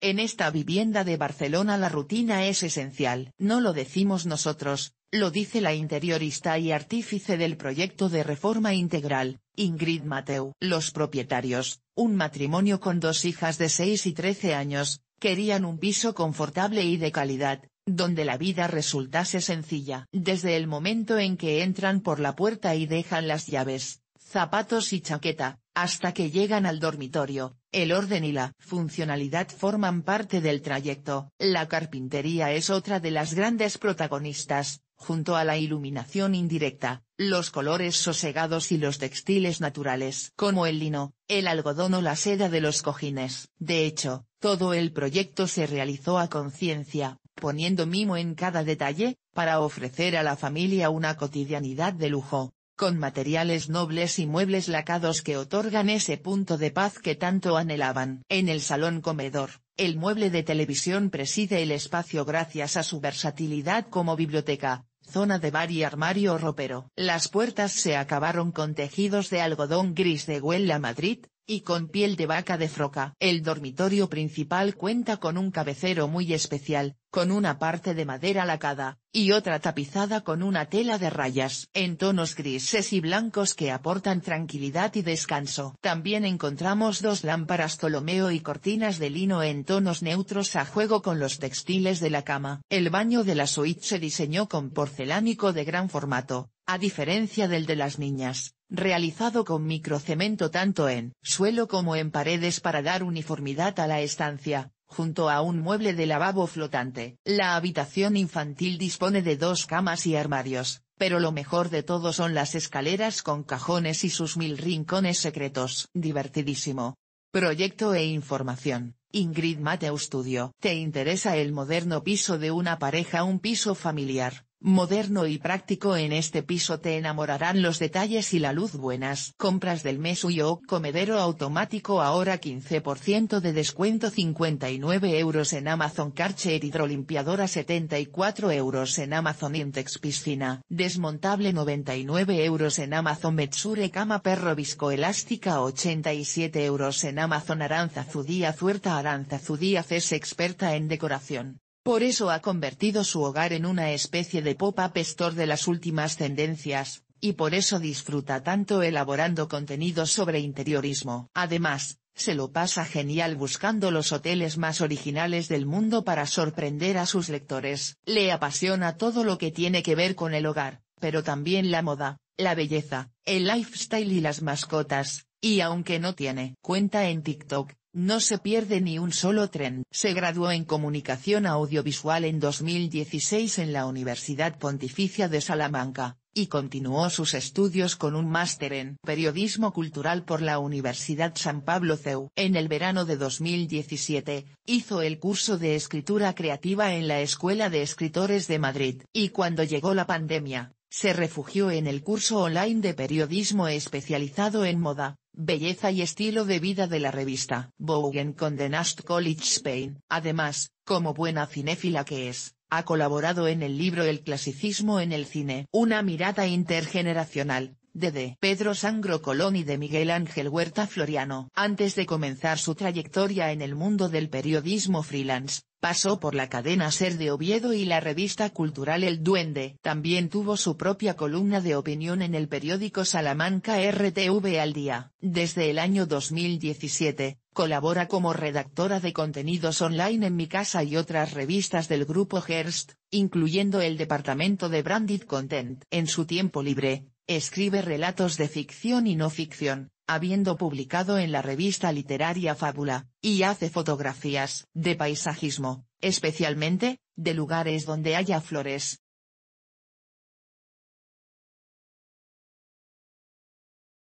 En esta vivienda de Barcelona la rutina es esencial. No lo decimos nosotros, lo dice la interiorista y artífice del proyecto de reforma integral, Ingrid Mateu. Los propietarios, un matrimonio con dos hijas de 6 y 13 años, querían un piso confortable y de calidad, donde la vida resultase sencilla. Desde el momento en que entran por la puerta y dejan las llaves, zapatos y chaqueta, hasta que llegan al dormitorio, el orden y la funcionalidad forman parte del trayecto. La carpintería es otra de las grandes protagonistas, junto a la iluminación indirecta, los colores sosegados y los textiles naturales como el lino, el algodón o la seda de los cojines. De hecho, todo el proyecto se realizó a conciencia, poniendo mimo en cada detalle, para ofrecer a la familia una cotidianidad de lujo con materiales nobles y muebles lacados que otorgan ese punto de paz que tanto anhelaban. En el salón comedor, el mueble de televisión preside el espacio gracias a su versatilidad como biblioteca, zona de bar y armario ropero. Las puertas se acabaron con tejidos de algodón gris de Huella Madrid, y con piel de vaca de froca. El dormitorio principal cuenta con un cabecero muy especial, con una parte de madera lacada, y otra tapizada con una tela de rayas en tonos grises y blancos que aportan tranquilidad y descanso. También encontramos dos lámparas Ptolomeo y cortinas de lino en tonos neutros a juego con los textiles de la cama. El baño de la suite se diseñó con porcelánico de gran formato, a diferencia del de las niñas, realizado con microcemento tanto en suelo como en paredes para dar uniformidad a la estancia, junto a un mueble de lavabo flotante. La habitación infantil dispone de dos camas y armarios, pero lo mejor de todo son las escaleras con cajones y sus mil rincones secretos. Divertidísimo. Proyecto e información. Ingrid Mateo Studio. ¿Te interesa el moderno piso de una pareja, un piso familiar? Moderno y práctico en este piso te enamorarán los detalles y la luz buenas. Compras del mes o comedero automático ahora 15% de descuento 59 euros en Amazon Karcher hidrolimpiadora 74 euros en Amazon Intex piscina. Desmontable 99 euros en Amazon Metsure cama perro viscoelástica 87 euros en Amazon Aranza Zudía Zuerta Aranza Zudía es experta en decoración. Por eso ha convertido su hogar en una especie de pop-up store de las últimas tendencias, y por eso disfruta tanto elaborando contenidos sobre interiorismo. Además, se lo pasa genial buscando los hoteles más originales del mundo para sorprender a sus lectores. Le apasiona todo lo que tiene que ver con el hogar, pero también la moda, la belleza, el lifestyle y las mascotas, y aunque no tiene cuenta en TikTok, no se pierde ni un solo tren. Se graduó en Comunicación Audiovisual en 2016 en la Universidad Pontificia de Salamanca, y continuó sus estudios con un máster en Periodismo Cultural por la Universidad San Pablo CEU. En el verano de 2017, hizo el curso de Escritura Creativa en la Escuela de Escritores de Madrid. Y cuando llegó la pandemia, se refugió en el curso online de periodismo especializado en moda, Belleza y estilo de vida de la revista Bogen con The Nast College Spain. Además, como buena cinéfila que es, ha colaborado en el libro El clasicismo en el cine. Una mirada intergeneracional, de Pedro Sangro Colón y de Miguel Ángel Huerta Floriano. Antes de comenzar su trayectoria en el mundo del periodismo freelance, pasó por la cadena Ser de Oviedo y la revista cultural El Duende. También tuvo su propia columna de opinión en el periódico Salamanca RTV al día. Desde el año 2017, colabora como redactora de contenidos online en Mi Casa y otras revistas del grupo Hearst, incluyendo el departamento de Branded Content. En su tiempo libre, Escribe relatos de ficción y no ficción, habiendo publicado en la revista literaria Fábula, y hace fotografías de paisajismo, especialmente, de lugares donde haya flores,